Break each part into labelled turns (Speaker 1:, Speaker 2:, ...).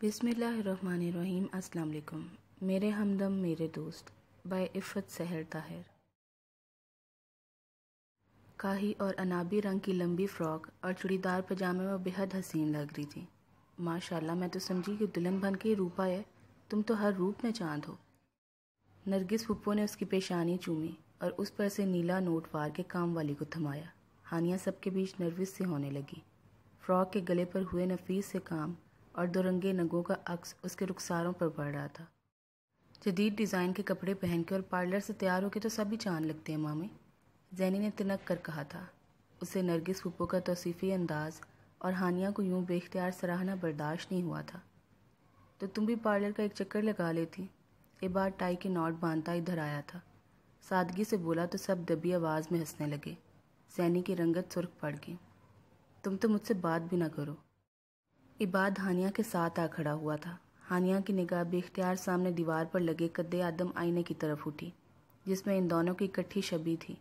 Speaker 1: बिसमीम् अल्लाम मेरे हमदम मेरे दोस्त बाय इफ़त सहर ताहिर काही और अनाबी रंग की लंबी फ्रॉक और चुड़ीदार पजामे में बेहद हसीन लग रही थी माशाल्लाह मैं तो समझी कि दुल्हन बन के रूपा है तुम तो हर रूप में चांद हो नरगिस फुप्पो ने उसकी पेशानी चूमी और उस पर से नीला नोट वार के काम वाली को थमाया हानिया सबके बीच नर्वस से होने लगी फ्रॉक के गले पर हुए नफीस से काम और दुरंगे नगों का अक्स उसके रुखसारों पर पड़ रहा था जदीद डिज़ाइन के कपड़े पहन के और पार्लर से तैयार होके तो सभी चांद लगते हैं मामी जैनी ने तिनक कर कहा था उसे नरगिस फूपो का तोसीफ़ी अंदाज़ और हानिया को यूं बेख्तियार सराहना बर्दाश्त नहीं हुआ था तो तुम भी पार्लर का एक चक्कर लगा लेती एक बार टाई के नॉट बांधता इधर आया था सादगी से बोला तो सब दबी आवाज़ में हंसने लगे सैनी की रंगत सुर्ख पड़ गई तुम तो मुझसे बात भी ना करो इबाद हानिया के साथ आ खड़ा हुआ था हानिया की निगाह बेख्तियार सामने दीवार पर लगे कद्दे आदम आईने की तरफ उठी जिसमें इन दोनों की इकट्ठी छबी थी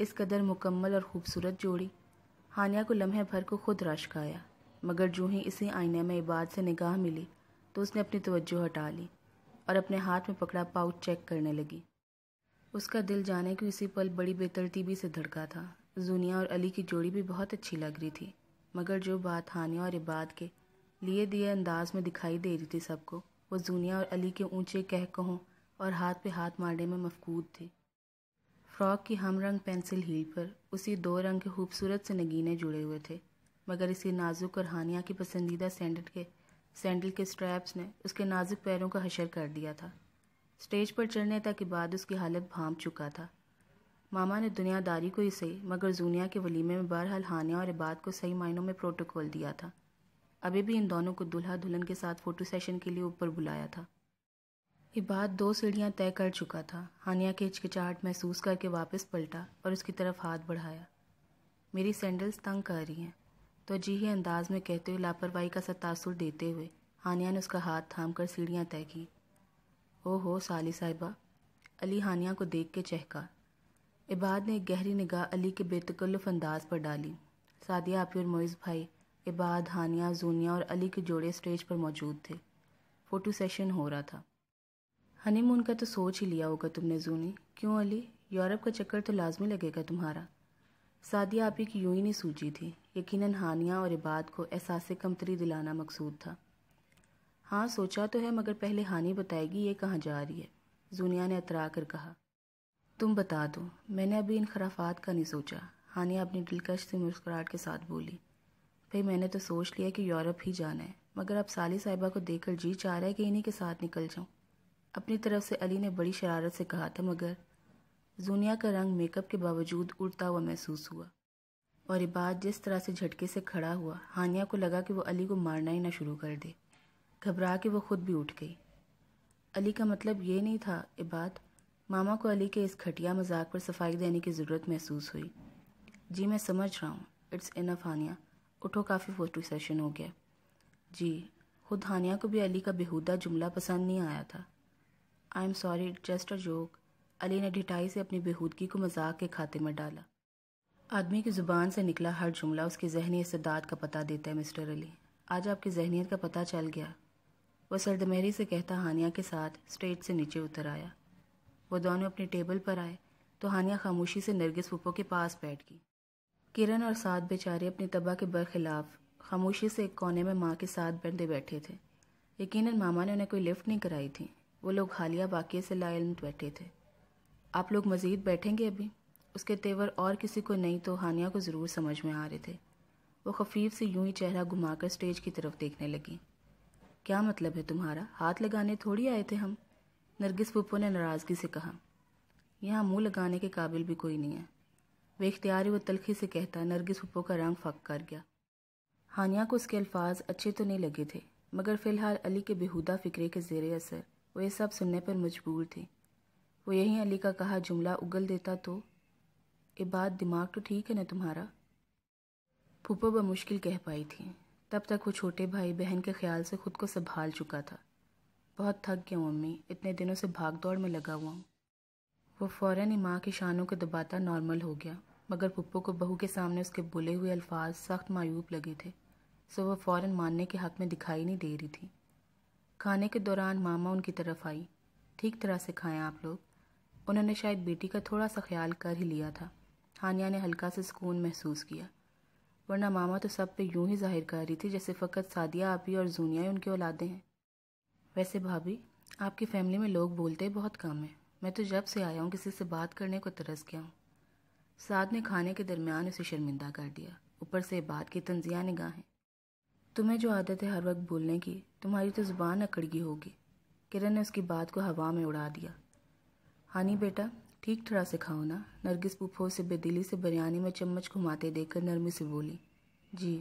Speaker 1: इस कदर मुकम्मल और खूबसूरत जोड़ी हानिया को लम्हे भर को खुद रश्क आया मगर जूँ ही इसी आईने में इबाद से निगाह मिली तो उसने अपनी तवज्जो हटा ली और अपने हाथ में पकड़ा पाउच चेक करने लगी उसका दिल जाने की इसी पल बड़ी बेतरतीबी से धड़का था जूनिया और अली की जोड़ी भी बहुत अच्छी लग रही थी मगर जो बात हानिया और इबाद के लिए दिए अंदाज में दिखाई दे रही थी सबको वो जूनिया और अली के ऊंचे कह कहों और हाथ पे हाथ मारने में मफकूद थी फ्रॉक की हम रंग पेंसिल हील पर उसी दो रंग के खूबसूरत से नगीने जुड़े हुए थे मगर इसी नाजुक और हानिया की पसंदीदा सैंडल के सैंडल के स्ट्रैप्स ने उसके नाजुक पैरों का हशर कर दिया था स्टेज पर चढ़ने तक के बाद उसकी हालत भाम चुका था मामा ने दुनियादारी को ही सही मगर जूनिया के वलीमे में बहरहाल हानिया और इबाद को सही मायनों में प्रोटोकॉल दिया था अभी भी इन दोनों को दुल्हा दुल्हन के साथ फ़ोटो सेशन के लिए ऊपर बुलाया था इबाद दो सीढ़ियाँ तय कर चुका था हानिया के हिचकिचाहट महसूस करके वापस पलटा और उसकी तरफ हाथ बढ़ाया मेरी सैंडल्स तंग कर रही हैं तो जी ही अंदाज में कहते हुए लापरवाही का सतासुर देते हुए हानिया ने उसका हाथ थाम कर सीढ़ियाँ तय की ओ हो साली साहिबा अली हानिया को देख के चहका इबाद ने एक गहरी निगाह अली के बेतकल्लुफ अंदाज पर डाली सादिया आपी और मोइज़ भाई इबाद हानिया जूनिया और अली के जोड़े स्टेज पर मौजूद थे फ़ोटो सेशन हो रहा था हनीमून का तो सोच ही लिया होगा तुमने जूनी क्यों अली यूरोप का चक्कर तो लाजमी लगेगा तुम्हारा सादिया आपी की यूं ही नहीं सूझी थी यकीनन हानिया और इबाद को एहसास कमतरी दिलाना मकसूद था हाँ सोचा तो है मगर पहले हानि बताएगी ये कहाँ जा रही है जूनिया ने अतरा कर कहा तुम बता दो मैंने अभी इन खराफात का नहीं सोचा हानिया अपनी दिलकश से मुस्कुराहट के साथ बोली भाई मैंने तो सोच लिया कि यूरोप ही जाना है मगर अब साली साहिबा को देखकर जी चाह रहा है कि इन्हीं के साथ निकल जाऊं अपनी तरफ से अली ने बड़ी शरारत से कहा था मगर जूनिया का रंग मेकअप के बावजूद उड़ता हुआ महसूस हुआ और इबाद जिस तरह से झटके से खड़ा हुआ हानिया को लगा कि वो अली को मारना ही ना शुरू कर दे घबरा के वो खुद भी उठ गई अली का मतलब ये नहीं था इबाद मामा को अली के इस घटिया मजाक पर सफाई देने की ज़रूरत महसूस हुई जी मैं समझ रहा हूँ इट्स इनफ हानिया उठो काफ़ी फोटो सेशन हो गया जी खुद हानिया को भी अली का बेहूदा जुमला पसंद नहीं आया था I am sorry just a joke Ali ने ढिठाई से अपनी बेहूदगी को मजाक के खाते में डाला आदमी की ज़ुबान से निकला हर जुमला उसकी जहनी इस्दाद का पता देता है मिस्टर अली आज आपकी जहनीत का पता चल गया वह सरदमेरी से कहता हानिया के साथ स्टेज से नीचे उतर आया वो दोनों अपनी टेबल पर आए तो हानिया खामोशी से नरगिस फूफो के पास बैठ गई किरण और साध बेचारे अपनी तबाह के बरखिलाफ खामोशी से एक कोने में माँ के साथ बैठे बैठे थे यकीन मामा ने उन्हें कोई लिफ्ट नहीं कराई थी वो लोग हालिया वाक़े से लाइल्म बैठे थे आप लोग मज़ीद बैठेंगे अभी उसके तेवर और किसी को नहीं तो हानिया को ज़रूर समझ में आ रहे थे वो खफीफ से यूं ही चेहरा घुमाकर स्टेज की तरफ देखने लगी क्या मतलब है तुम्हारा हाथ लगाने थोड़ी आए थे हम नरगिस पुप्पो ने नाराज़गी से कहा यहाँ मुंह लगाने के काबिल भी कोई नहीं है वे इख्तियारी व तलखी से कहता नरगिस पुप्पो का रंग फक कर गया हानिया को उसके अल्फाज अच्छे तो नहीं लगे थे मगर फ़िलहाल अली के बेहूदा फ़िक्रे के जेर असर वो ये सब सुनने पर मजबूर थी वो यहीं अली का कहा जुमला उगल देता तो ये बात दिमाग तो ठीक है ना तुम्हारा फूफो बमुश्किल कह पाई थी तब तक वो छोटे भाई बहन के ख्याल से खुद को संभाल चुका था बहुत थक गया हूँ अम्मी इतने दिनों से भाग दौड़ में लगा हुआ हूँ वो फ़ौरन ही माँ की शानों को दबाता नॉर्मल हो गया मगर पप्पो को बहू के सामने उसके बुले हुए अल्फाज सख्त मायूब लगे थे सो वह फ़ौरन मानने के हक में दिखाई नहीं दे रही थी खाने के दौरान मामा उनकी तरफ आई ठीक तरह से खाएं आप लोग उन्होंने शायद बेटी का थोड़ा सा ख्याल कर ही लिया था हानिया ने हल्का सा सुकून महसूस किया वरना मामा तो सब पे यूं ही जाहिर कर रही थी जैसे फ़कत सादिया आपी और जूनिया ही उनकी औलादे हैं वैसे भाभी आपकी फैमिली में लोग बोलते बहुत कम है मैं तो जब से आया हूँ किसी से बात करने को तरस गया हूँ साध ने खाने के दरमियान उसे शर्मिंदा कर दिया ऊपर से बात की तंजिया निगाहें तुम्हें जो आदत है हर वक्त बोलने की तुम्हारी तो ज़ुबान अकड़गी होगी किरण ने उसकी बात को हवा में उड़ा दिया हानी बेटा ठीक ठरा से खाओ ना नरगिस पुफो से बेदिली से बिरयानी में चम्मच घुमाते देखकर नरमी से बोली जी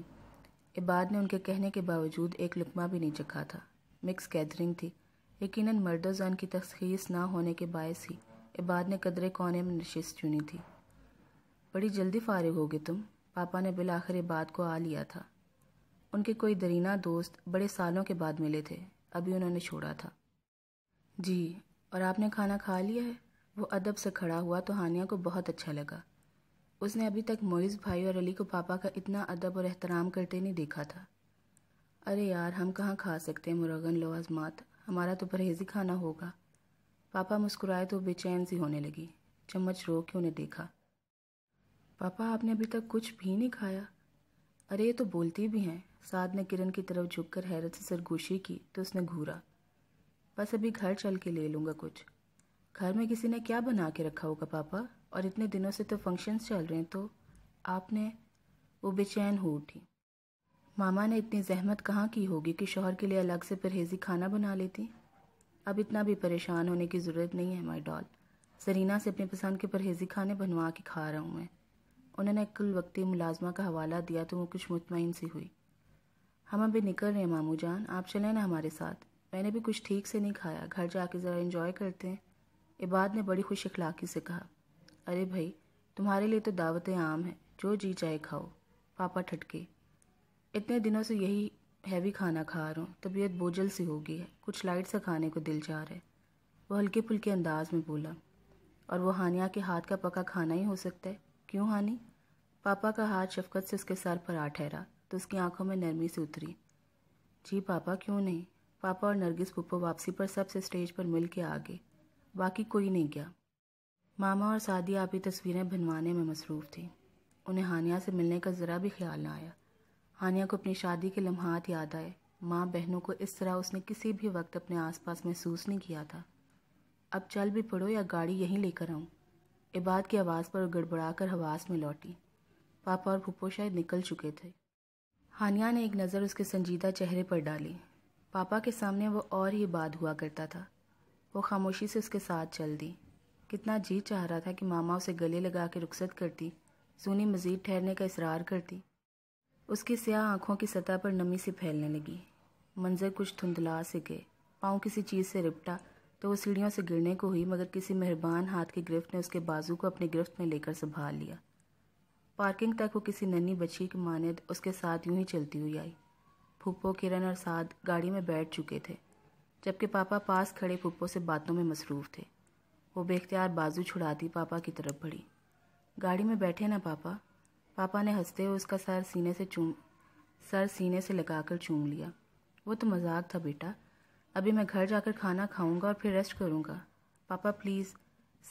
Speaker 1: इबाद ने उनके कहने के बावजूद एक लुकमा भी नहीं चखा था मिक्स गैदरिंग थी यकीनन मर्दोजान की तस्खीस ना होने के बायस ही इबाद ने कदरे कोने में नशिश चुनी थी बड़ी जल्दी फारिग गए तुम पापा ने बिल आखिर इबाद को आ लिया था उनके कोई दरीना दोस्त बड़े सालों के बाद मिले थे अभी उन्होंने छोड़ा था जी और आपने खाना खा लिया है वो अदब से खड़ा हुआ तो हानिया को बहुत अच्छा लगा उसने अभी तक मोइज़ भाई और अली को पापा का इतना अदब और एहतराम करते नहीं देखा था अरे यार हम कहाँ खा सकते हैं मुरगन लवाजमात हमारा तो परहेजी खाना होगा पापा मुस्कुराए तो बेचैन सी होने लगी चम्मच रो के उन्हें देखा पापा आपने अभी तक कुछ भी नहीं खाया अरे ये तो बोलती भी हैं साद ने किरण की तरफ झुककर हैरत से सरगोशी की तो उसने घूरा बस अभी घर चल के ले लूँगा कुछ घर में किसी ने क्या बना के रखा होगा पापा और इतने दिनों से तो फंक्शंस चल रहे हैं तो आपने वो बेचैन हो उठी मामा ने इतनी जहमत कहाँ की होगी कि शोहर के लिए अलग से परहेजी खाना बना लेती अब इतना भी परेशान होने की ज़रूरत नहीं है माई डॉल सरीना से अपनी पसंद के परहेजी खाने बनवा के खा रहा हूँ मैं उन्होंने कल वक्ती मुलाजमा का हवाला दिया तो वो कुछ मुतमिन सी हुई हम अभी निकल रहे हैं मामू जान आप चले ना हमारे साथ मैंने भी कुछ ठीक से नहीं खाया घर जाके ज़रा इन्जॉय करते हैं इबाद ने बड़ी खुश अखलाकी से कहा अरे भाई तुम्हारे लिए तो दावतें आम हैं जो जी चाहे खाओ पापा ठटके इतने दिनों से यही हैवी खाना खा रहा हूँ तबीयत बोझल सी हो गई है कुछ लाइट सा खाने को दिल चाह रहा है वह हल्के फुल्के अंदाज में बोला और वो हानिया के हाथ का पका खाना ही हो सकता है क्यों हानि पापा का हाथ शफकत से उसके सर पर आ ठहरा तो उसकी आंखों में नरमी से उतरी जी पापा क्यों नहीं पापा और नरगिस पुप्पो वापसी पर सबसे स्टेज पर मिल के आ गए बाकी कोई नहीं गया मामा और सादी आपकी तस्वीरें बनवाने में मसरूफ़ थी उन्हें हानिया से मिलने का ज़रा भी ख्याल ना आया हानिया को अपनी शादी के लम्हात याद आए माँ बहनों को इस तरह उसने किसी भी वक्त अपने आसपास महसूस नहीं किया था अब चल भी पड़ो या गाड़ी यहीं लेकर आऊँ इबाद की आवाज़ पर गड़बड़ा कर हवास में लौटी पापा और फूफो शायद निकल चुके थे हानिया ने एक नज़र उसके संजीदा चेहरे पर डाली पापा के सामने वो और ही बात हुआ करता था वो खामोशी से उसके साथ चल दी कितना जी चाह रहा था कि मामा उसे गले लगा के रुखसत करती सोनी मज़ीद ठहरने का इसरार करती उसकी स्याह आंखों की सतह पर नमी से फैलने लगी मंजर कुछ धुंधला से गए पाँव किसी चीज़ से रिपटा तो वह सीढ़ियों से गिरने को हुई मगर किसी मेहरबान हाथ की गिरफ्त ने उसके बाजू को अपनी गिरफ्त में लेकर संभाल लिया पार्किंग तक वो किसी नन्ही बच्ची की मानद उसके साथ यूं ही चलती हुई आई फूपो किरण और साध गाड़ी में बैठ चुके थे जबकि पापा पास खड़े फूपो से बातों में मसरूफ़ थे वो बेख्तियार बाजू छुड़ाती पापा की तरफ बढ़ी गाड़ी में बैठे ना पापा पापा ने हंसते हुए उसका सर सीने से चूम सर सीने से लगाकर चूम लिया वो तो मजाक था बेटा अभी मैं घर जाकर खाना खाऊंगा और फिर रेस्ट करूंगा पापा प्लीज़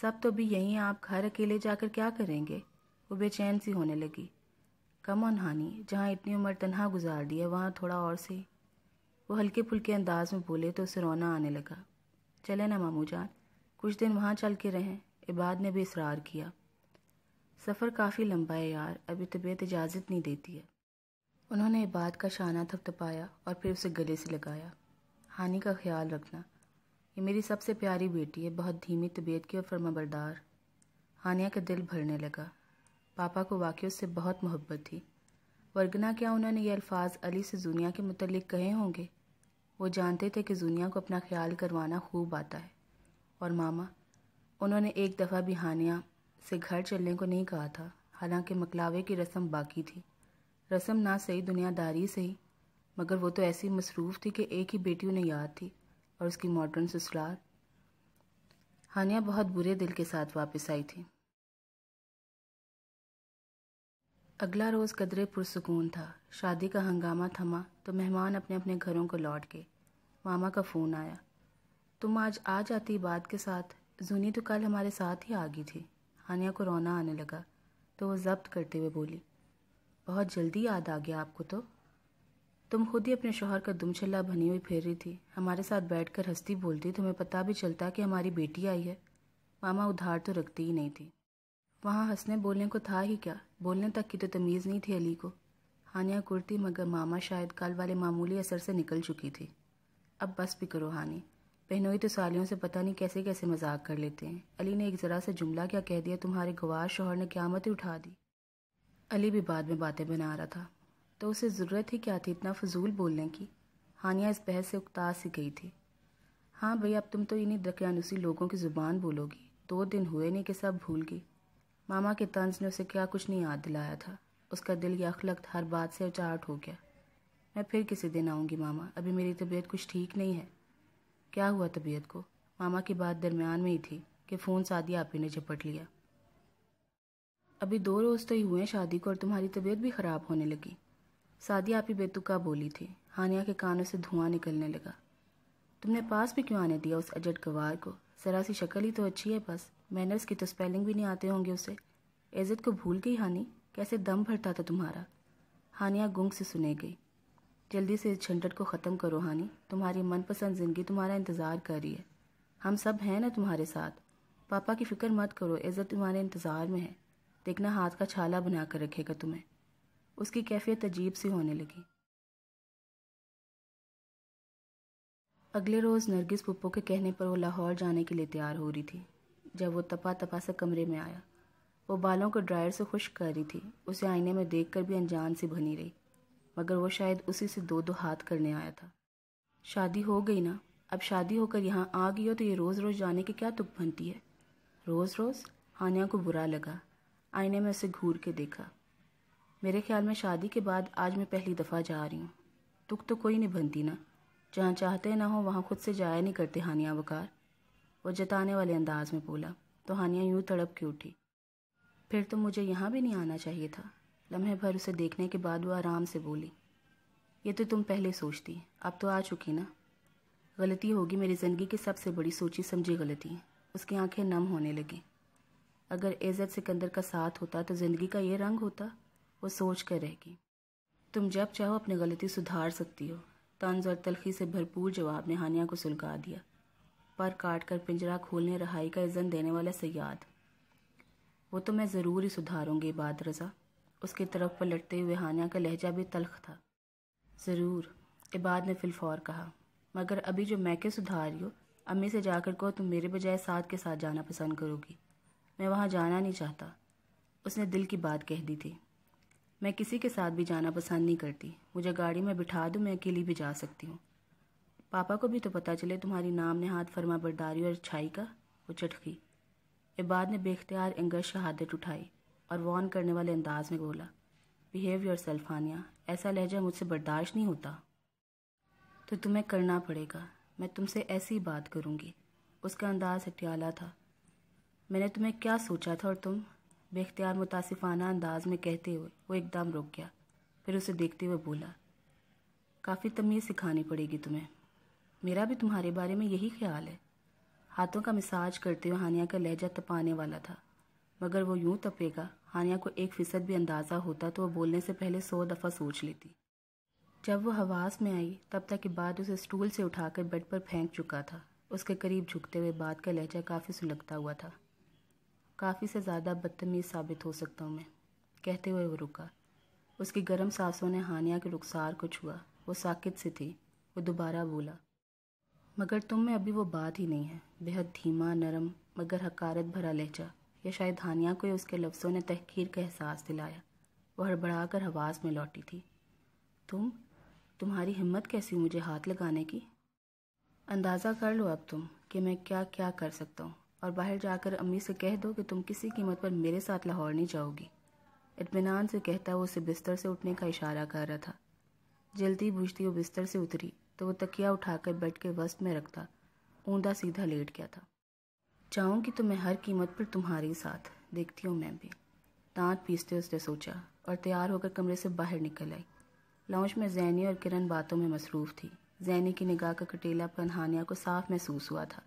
Speaker 1: सब तो भी यहीं आप घर अकेले जाकर क्या करेंगे वो बेचैन सी होने लगी कम ऑन हानि जहाँ इतनी उम्र तनहा गुजार दी है वहाँ थोड़ा और से वो हल्के फुल्के अंदाज में बोले तो उसे रोना आने लगा चले ना मामू जान कुछ दिन वहाँ चल के रहें इबाद ने भी इसरार किया सफ़र काफ़ी लंबा है यार अभी तबीयत इजाज़त नहीं देती है उन्होंने इबाद का शाना थपथपाया और फिर उसे गले से लगाया हानि का ख्याल रखना ये मेरी सबसे प्यारी बेटी है बहुत धीमी तबीयत की और फर्माबरदार हानिया का दिल भरने लगा पापा को वाकई उससे बहुत मोहब्बत थी वर्गना क्या उन्होंने ये अल्फाज अली से जूनिया के मतलब कहे होंगे वो जानते थे कि जूनिया को अपना ख्याल करवाना खूब आता है और मामा उन्होंने एक दफ़ा भी हानिया से घर चलने को नहीं कहा था हालांकि मकलावे की रस्म बाकी थी रस्म ना सही दुनियादारी सही मगर वो तो ऐसी मसरूफ़ थी कि एक ही बेटी उन्हें याद थी और उसकी मॉडर्न ससुराल हानिया बहुत बुरे दिल के साथ वापस आई थी अगला रोज़ कदरे पुरसकून था शादी का हंगामा थमा तो मेहमान अपने अपने घरों को लौट गए मामा का फ़ोन आया तुम आज आ जाती बात के साथ जूनी तो कल हमारे साथ ही आ गई थी हानिया को रोना आने लगा तो वो जब्त करते हुए बोली बहुत जल्दी याद आ गया आपको तो तुम खुद ही अपने शोहर का दुम छल्ला बनी हुई फेर रही थी हमारे साथ बैठ कर हंसती बोलती तुम्हें पता भी चलता कि हमारी बेटी आई है मामा उधार तो रखती ही नहीं थी वहाँ हंसने बोलने को था ही क्या बोलने तक की तो तमीज़ नहीं थी अली को हानिया कुर्ती मगर मामा शायद कल वाले मामूली असर से निकल चुकी थी अब बस भी करो हानी बहनोई तो सालियों से पता नहीं कैसे कैसे मजाक कर लेते हैं अली ने एक ज़रा सा जुमला क्या कह दिया तुम्हारे गवार शोहर ने क्यामत उठा दी अली भी बाद में बातें बना रहा था तो उसे ज़रूरत ही क्या थी इतना फजूल बोलने की हानिया इस बहस से उकता सी गई थी हाँ भई अब तुम तो इन्हीं दकियानुसी लोगों की ज़ुबान बोलोगी दो दिन हुए नहीं कि सब भूल गई मामा के तंज ने उसे क्या कुछ नहीं याद दिलाया था उसका दिल या अखलक हर बात से उचाट हो गया मैं फिर किसी दिन आऊँगी मामा अभी मेरी तबीयत कुछ ठीक नहीं है क्या हुआ तबीयत को मामा की बात दरमियान में ही थी कि फ़ोन शादी आप ही ने झपट लिया अभी दो रोज़ तो ही हुए हैं शादी को और तुम्हारी तबीयत भी ख़राब होने लगी शादी आप ही बेतुका बोली थी हानिया के कानों से धुआं निकलने लगा तुमने पास भी क्यों आने दिया उस अजट गवार को जरा सी शक्ल ही तो अच्छी है बस मैनर्स की तो स्पेलिंग भी नहीं आते होंगे उसे इज्जत को भूल गई हानि कैसे दम भरता था तुम्हारा हानिया गुंग से सुने गई जल्दी से इस झंझट को ख़त्म करो हानि तुम्हारी मनपसंद ज़िंदगी तुम्हारा इंतज़ार कर रही है हम सब हैं ना तुम्हारे साथ पापा की फ़िक्र मत करो इज़्ज़त तुम्हारे इंतज़ार में है देखना हाथ का छाला बना कर रखेगा तुम्हें उसकी कैफियत अजीब सी होने लगी अगले रोज़ नरगिस पप्पो के कहने पर वो लाहौर जाने के लिए तैयार हो रही थी जब वो तपा तपा से कमरे में आया वो बालों को ड्रायर से खुश कर रही थी उसे आईने में देखकर भी अनजान सी बनी रही मगर वो शायद उसी से दो दो हाथ करने आया था शादी हो गई ना अब शादी होकर यहाँ आ गई हो तो ये रोज़ रोज़ जाने की क्या तुक बनती है रोज़ रोज़ हानिया को बुरा लगा आईने में उसे घूर के देखा मेरे ख्याल में शादी के बाद आज मैं पहली दफ़ा जा रही हूँ तुक तो कोई नहीं बनती ना जहाँ चाहते ना हो वहाँ खुद से जाया नहीं करते हानिया वकार वो जताने वाले अंदाज में बोला तो हानिया यूं तड़प के उठी फिर तो मुझे यहाँ भी नहीं आना चाहिए था लम्हे भर उसे देखने के बाद वह आराम से बोली ये तो तुम पहले सोचती अब तो आ चुकी ना गलती होगी मेरी ज़िंदगी की सबसे बड़ी सोची समझी गलती उसकी आंखें नम होने लगी अगर एज़त सिकंदर का साथ होता तो ज़िंदगी का ये रंग होता वो सोच कर रहेगी तुम जब चाहो अपनी गलती सुधार सकती हो तंज और तलखी से भरपूर जवाब ने हानिया को सुलगा दिया पर काट कर पिंजरा खोलने रहाई का इज़न देने वाला सयाद वो तो मैं ज़रूर ही सुधारूंगी बात रज़ा उसकी तरफ पलटते हुए हानिया का लहजा भी तलख था ज़रूर इबाद ने फिलफौर कहा मगर अभी जो मैके सुधार रही हो अम्मी से जाकर कहो तुम मेरे बजाय साथ के साथ जाना पसंद करोगी मैं वहाँ जाना नहीं चाहता उसने दिल की बात कह दी थी मैं किसी के साथ भी जाना पसंद नहीं करती मुझे गाड़ी में बिठा दूँ मैं अकेली भी जा सकती हूँ पापा को भी तो पता चले तुम्हारी नाम ने हाथ फरमा बरदारी और अच्छाई का वो चटकी इबाद ने बेख्तियार एंगर शहादत उठाई और वॉर्न करने वाले अंदाज में बोला बिहेव योर सेल्फ हानिया ऐसा लहजा मुझसे बर्दाश्त नहीं होता तो तुम्हें करना पड़ेगा मैं तुमसे ऐसी बात करूँगी उसका अंदाज हटियाला था मैंने तुम्हें क्या सोचा था और तुम बेख्तियार मुतासिफाना अंदाज में कहते हुए वो एकदम रुक गया फिर उसे देखते हुए बोला काफ़ी तमीज़ सिखानी पड़ेगी तुम्हें मेरा भी तुम्हारे बारे में यही ख्याल है हाथों का मिसाज करते हुए हानिया का लहजा तपाने वाला था मगर वो यूं तपेगा हानिया को एक फीसद भी अंदाज़ा होता तो वह बोलने से पहले सौ दफ़ा सोच लेती जब वह हवास में आई तब तक बाद उसे स्टूल से उठाकर बेड पर फेंक चुका था उसके करीब झुकते हुए बात का लहजा काफ़ी सुलगता हुआ था काफ़ी से ज़्यादा बदतमीज़ साबित हो सकता हूँ मैं कहते हुए वो रुका उसकी गर्म सांसों ने हानिया के रुखसार को छुआ वो साकित से थी वो दोबारा बोला मगर तुम में अभी वो बात ही नहीं है बेहद धीमा नरम मगर हकारत भरा लहजा या शायद हानिया को उसके लफ्ज़ों ने तहखीर का एहसास दिलाया वह हड़बड़ा कर हवास में लौटी थी तुम तुम्हारी हिम्मत कैसी मुझे हाथ लगाने की अंदाज़ा कर लो अब तुम कि मैं क्या क्या कर सकता हूँ और बाहर जाकर अम्मी से कह दो कि तुम किसी कीमत पर मेरे साथ लाहौर नहीं जाओगी इतमान से कहता वो उसे बिस्तर से उठने का इशारा कर रहा था जल्दी बूझती वो बिस्तर से उतरी तो वो तकिया उठाकर बेड के वस्त में रखता ऊंधा सीधा लेट गया था चाहूँगी तो मैं हर कीमत पर तुम्हारे साथ देखती हूँ मैं भी दांत पीसते उसने सोचा और तैयार होकर कमरे से बाहर निकल आई लाउंज में जैनी और किरण बातों में मसरूफ़ थी जैनी की निगाह का कटेला हानिया को साफ महसूस हुआ था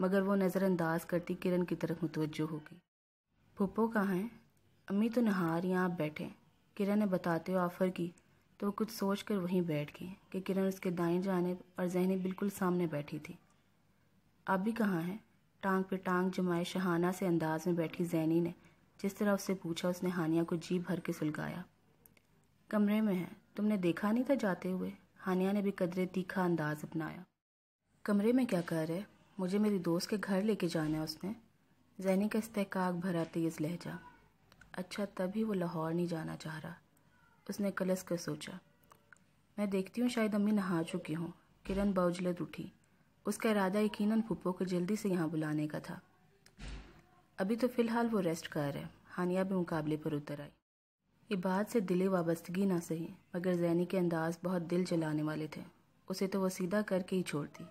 Speaker 1: मगर वो नज़रअंदाज करती किरण की तरफ मुतवजो होगी पुप्पो कहाँ हैं अम्मी तो नहार यहाँ बैठे किरण ने बताते हुए ऑफ़र की तो वो कुछ सोच कर वहीं बैठ गई कि किरण उसके दाएं जाने और जहनी बिल्कुल सामने बैठी थी आप भी कहाँ हैं टांग पे टांग जमाए शहाना से अंदाज में बैठी जैनी ने जिस तरह उससे पूछा उसने हानिया को जी भर के सुलगाया कमरे में है तुमने देखा नहीं था जाते हुए हानिया ने भी कदरे तीखा अंदाज अपनाया कमरे में क्या कर रहे मुझे मेरी दोस्त के घर लेके जाना है उसने जैनी का इस्तेकाक भरा तेज़ लहजा अच्छा तभी वो लाहौर नहीं जाना चाह रहा उसने कलस कर सोचा मैं देखती हूँ शायद अम्मी नहा चुकी हूँ किरण बौजलत उठी उसका इरादा यकीन फुप्पो को जल्दी से यहाँ बुलाने का था अभी तो फिलहाल वो रेस्ट कर है हानिया भी मुकाबले पर उतर आई ये बात से दिले वाबस्तगी ना सही मगर जैनी के अंदाज बहुत दिल जलाने वाले थे उसे तो वो सीधा करके ही छोड़ दी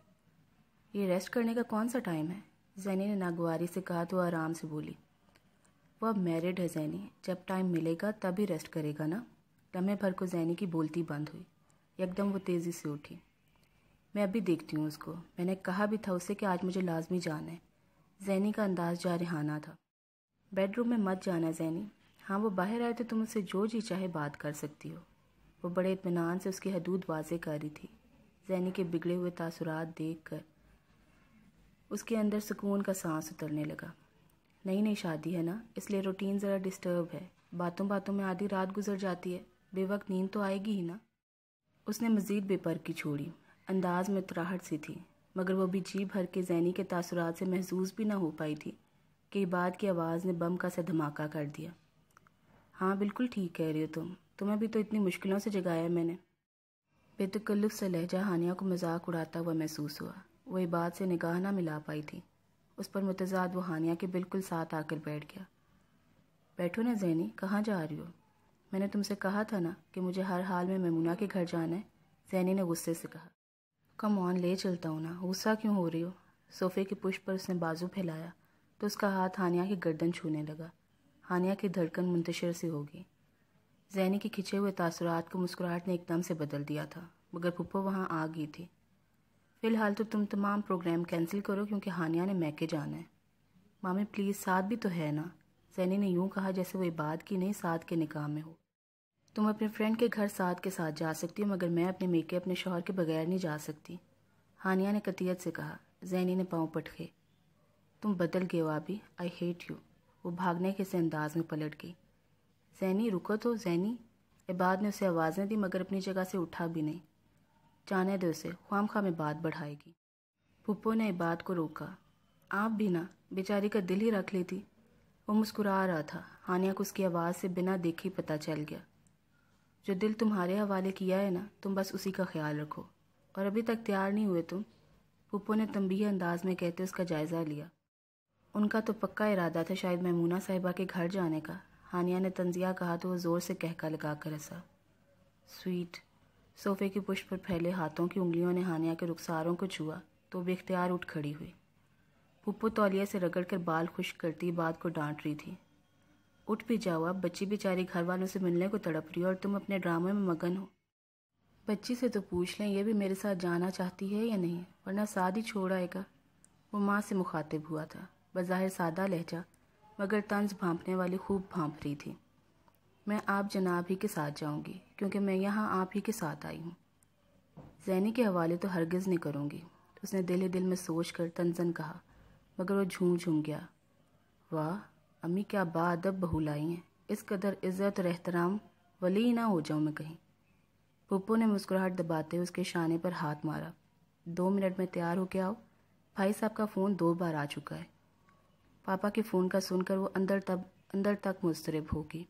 Speaker 1: ये रेस्ट करने का कौन सा टाइम है जैनी ने नागवारी से कहा तो आराम से बोली वो अब मैरिड है जैनी जब टाइम मिलेगा तभी रेस्ट करेगा ना लम्हे भर को जैनी की बोलती बंद हुई एकदम वो तेज़ी से उठी मैं अभी देखती हूँ उसको मैंने कहा भी था उसे कि आज मुझे लाजमी जाना है जैनी का अंदाज जा रिहाना था बेडरूम में मत जाना जैनी हाँ वो बाहर आए तो तुम उससे जो जी चाहे बात कर सकती हो वो बड़े इतमान से उसकी हदूद वाजे कर रही थी जैनी के बिगड़े हुए तासुरात देख कर उसके अंदर सुकून का सांस उतरने लगा नई नई शादी है ना इसलिए रूटीन ज़रा डिस्टर्ब है बातों बातों में आधी रात गुजर जाती है बेवक्त नींद तो आएगी ही ना उसने मज़ीद बेपर की छोड़ी अंदाज में उतराहट सी थी मगर वो भी जी भर के जैनी के तासुरात से महसूस भी ना हो पाई थी कि इबाद की आवाज़ ने बम का सा धमाका कर दिया हाँ बिल्कुल ठीक कह रही हो तुम तुम्हें भी तो इतनी मुश्किलों से जगाया मैंने बेतकल्लुफ से लहजा हानिया को मजाक उड़ाता हुआ महसूस हुआ वो इबाद से निगाह ना मिला पाई थी उस पर मुतजाद वो हानिया के बिल्कुल साथ आकर बैठ गया बैठो ना जैनी कहाँ जा रही हो मैंने तुमसे कहा था ना कि मुझे हर हाल में ममुना के घर जाना है जैनी ने गुस्से से कहा कम ऑन ले चलता हूँ ना गुस्सा क्यों हो रही हो सोफे की पुश पर उसने बाजू फैलाया तो उसका हाथ हानिया की गर्दन छूने लगा हानिया की धड़कन मुंतशर सी होगी जैनी के खिंचे हुए तासरात को मुस्कुराहट ने एकदम से बदल दिया था मगर पुप्पो वहाँ आ गई थी फ़िलहाल तो तुम तमाम प्रोग्राम कैंसिल करो क्योंकि हानिया ने मैके जाना है मामी प्लीज़ साथ भी तो है ना जैनी ने यूँ कहा जैसे वो इबाद की नहीं साथ के निकाह में हो तुम अपने फ्रेंड के घर साथ के साथ जा सकती हो मगर मैं अपने मेके अपने शोहर के बगैर नहीं जा सकती हानिया ने कतियत से कहा जैनी ने पाँव पटके तुम बदल गए हो आबी आई हेट यू वो भागने के से अंदाज में पलट गई जैनी रुको तो जैनी इबाद ने उसे आवाज़ें दी मगर अपनी जगह से उठा भी नहीं जाने दो उसे ख्वाम में बात बढ़ाएगी पुप्पो ने इबाद को रोका आप भी ना बेचारी का दिल ही रख लेती वो मुस्कुरा रहा था हानिया को उसकी आवाज़ से बिना देखे ही पता चल गया जो दिल तुम्हारे हवाले किया है ना तुम बस उसी का ख्याल रखो और अभी तक तैयार नहीं हुए तुम पुप्पो ने तम्बी अंदाज में कहते उसका जायज़ा लिया उनका तो पक्का इरादा था शायद ममूना साहिबा के घर जाने का हानिया ने तंजिया कहा तो वो ज़ोर से कहका लगा कर हंसा स्वीट सोफे की पुष्प पर फैले हाथों की उंगलियों ने हानिया के रुखसारों को छुआ तो बेख्तियार उठ खड़ी हुई पुप्पो तौलिया से रगड़ कर बाल खुश करती बात को डांट रही थी उठ भी जाओ आप बच्ची बेचारी घर वालों से मिलने को तड़प रही हो और तुम अपने ड्रामे में मगन हो बच्ची से तो पूछ लें यह भी मेरे साथ जाना चाहती है या नहीं वरना साथ ही छोड़ आएगा वो माँ से मुखातिब हुआ था बज़ाहिर सादा लहजा मगर तंज भांपने वाली खूब भांप रही थी मैं आप जनाब ही के साथ जाऊंगी क्योंकि मैं यहाँ आप ही के साथ आई हूँ जैनी के हवाले तो हरगिज़ नहीं करूँगी उसने दिल ही दिल में सोच कर तंजन कहा मगर वो झूम झूम गया वाह अम्मी क्या बादब बहू लाई हैं इस कदर इज़्ज़त और एहतराम वली ना हो जाऊँ मैं कहीं पुप्पो ने मुस्कुराहट दबाते हुए उसके शाने पर हाथ मारा दो मिनट में तैयार होके आओ भाई साहब का फ़ोन दो बार आ चुका है पापा के फ़ोन का सुनकर वो अंदर तब अंदर तक मुस्तरब होगी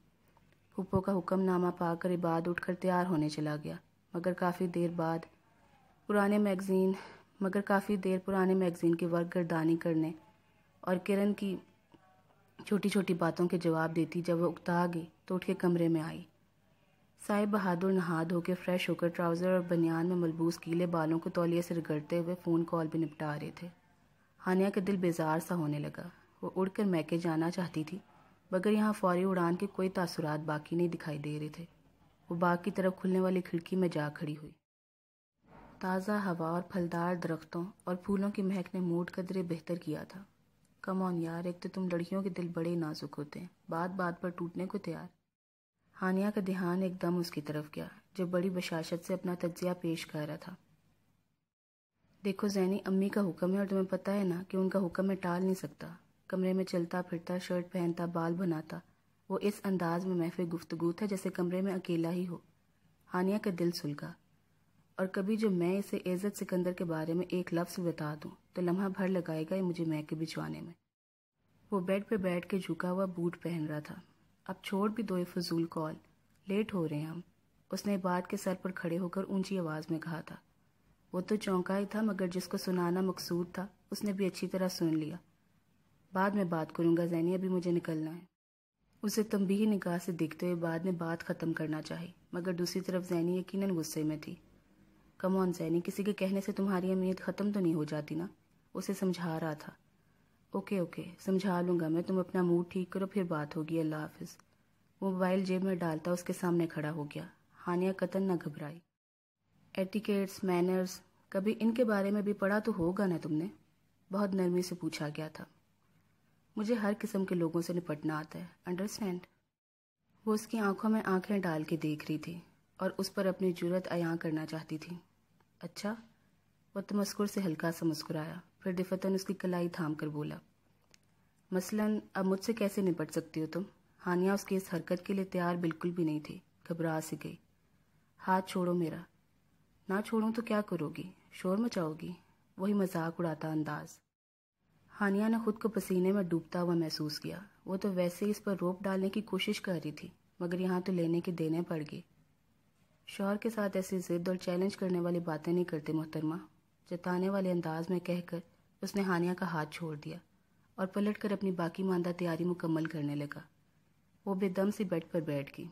Speaker 1: पुप्पो का हुक्मनामा पाकर इबाद उठकर तैयार होने चला गया मगर काफ़ी देर बाद पुराने मैगज़ीन मगर काफ़ी देर पुराने मैगज़ीन की वर्क गर्दानी करने और किरण की छोटी छोटी बातों के जवाब देती जब वह उकता गई तो उठ के कमरे में आई साहिब बहादुर नहा धो के फ्रेश होकर ट्राउज़र और बनियान में मलबूस कीले बालों को तौलिए से रगड़ते हुए फ़ोन कॉल भी निपटा रहे थे हानिया का दिल बेजार सा होने लगा वो उड़कर मैके जाना चाहती थी मगर यहाँ फौरी उड़ान के कोई तासुरात बाकी नहीं दिखाई दे रहे थे वो बाग की तरफ खुलने वाली खिड़की में जा खड़ी हुई ताज़ा हवा और फलदार दरख्तों और फूलों की महक ने मूड कदरे बेहतर किया था कम ऑन यार एक तो तुम लड़कियों के दिल बड़े नाजुक होते हैं बात बात पर टूटने को तैयार हानिया का ध्यान एकदम उसकी तरफ गया जो बड़ी बशाशत से अपना तजिया पेश कर रहा था देखो जैनी अम्मी का हुक्म है और तुम्हें पता है ना कि उनका हुक्म मैं टाल नहीं सकता कमरे में चलता फिरता शर्ट पहनता बाल बनाता वो इस अंदाज में महफे गुफ्तगु था जैसे कमरे में अकेला ही हो हानिया का दिल सुलगा और कभी जो मैं इसे एज़त सिकंदर के बारे में एक लफ्ज़ बता दूँ तो लम्हा भर लगाएगा ये मुझे मैके भिजवाने में वो बेड पे बैठ के झुका हुआ बूट पहन रहा था अब छोड़ भी दो ये फजूल कॉल लेट हो रहे हैं हम उसने बाद के सर पर खड़े होकर ऊंची आवाज़ में कहा था वो तो चौंका ही था मगर जिसको सुनाना मकसूद था उसने भी अच्छी तरह सुन लिया बाद में बात करूंगा जैनी अभी मुझे निकलना है उसे तंबी निकाह से देखते हुए बाद में बात ख़त्म करना चाहिए मगर दूसरी तरफ जैनी यकीनन गुस्से में थी कमौन जैनी किसी के कहने से तुम्हारी अमीयत ख़त्म तो नहीं हो जाती ना उसे समझा रहा था ओके ओके समझा लूँगा मैं तुम अपना मूड ठीक करो फिर बात होगी अल्लाह हाफिज वो मोबाइल जेब में डालता उसके सामने खड़ा हो गया हानिया कतन ना घबराई एटिकेट्स मैनर्स कभी इनके बारे में भी पढ़ा तो होगा ना तुमने बहुत नरमी से पूछा गया था मुझे हर किस्म के लोगों से निपटना आता है अंडरस्टैंड वो उसकी आंखों में आंखें डाल के देख रही थी और उस पर अपनी जरूरत अया करना चाहती थी अच्छा वह तमस्कुर से हल्का सा मुस्कुराया फिर दिफतन उसकी कलाई थाम कर बोला मसलन अब मुझसे कैसे निपट सकती हो तुम हानिया उसकी इस हरकत के लिए तैयार बिल्कुल भी नहीं थी घबरा सी गई हाथ छोड़ो मेरा ना छोड़ो तो क्या करोगी शोर मचाओगी वही मजाक उड़ाता अंदाज हानिया ने खुद को पसीने में डूबता हुआ महसूस किया वो तो वैसे ही इस पर रोप डालने की कोशिश कर रही थी मगर यहाँ तो लेने के देने पड़ गए शोहर के साथ ऐसी जिद और चैलेंज करने वाली बातें नहीं करते मोहतरमा जताने वाले अंदाज में कहकर उसने हानिया का हाथ छोड़ दिया और पलट कर अपनी बाकी मानदा तैयारी मुकम्मल करने लगा वो बेदम से बेड पर बैठ गई